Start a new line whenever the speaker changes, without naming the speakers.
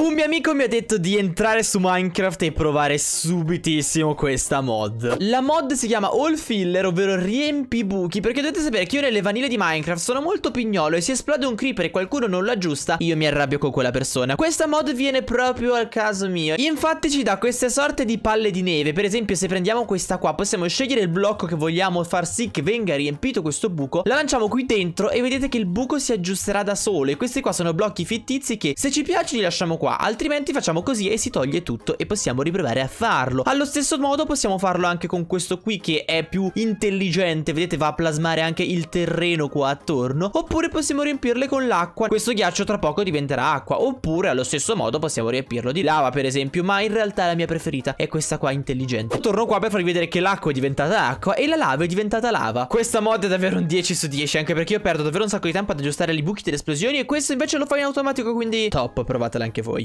Un mio amico mi ha detto di entrare su Minecraft e provare subitissimo questa mod. La mod si chiama All Filler, ovvero riempi buchi, perché dovete sapere che io nelle vanille di Minecraft sono molto pignolo e se esplode un creeper e qualcuno non lo aggiusta, io mi arrabbio con quella persona. Questa mod viene proprio al caso mio. Infatti ci dà queste sorte di palle di neve. Per esempio, se prendiamo questa qua, possiamo scegliere il blocco che vogliamo far sì che venga riempito questo buco, la lanciamo qui dentro e vedete che il buco si aggiusterà da solo. E questi qua sono blocchi fittizi che se ci piace li lasciamo qua qua Altrimenti facciamo così e si toglie tutto e possiamo riprovare a farlo Allo stesso modo possiamo farlo anche con questo qui che è più intelligente Vedete va a plasmare anche il terreno qua attorno Oppure possiamo riempirle con l'acqua Questo ghiaccio tra poco diventerà acqua Oppure allo stesso modo possiamo riempirlo di lava per esempio Ma in realtà la mia preferita è questa qua intelligente Torno qua per farvi vedere che l'acqua è diventata acqua e la lava è diventata lava Questa mod è davvero un 10 su 10 anche perché io perdo davvero un sacco di tempo ad aggiustare i buchi delle esplosioni E questo invece lo fa in automatico quindi top provatela anche voi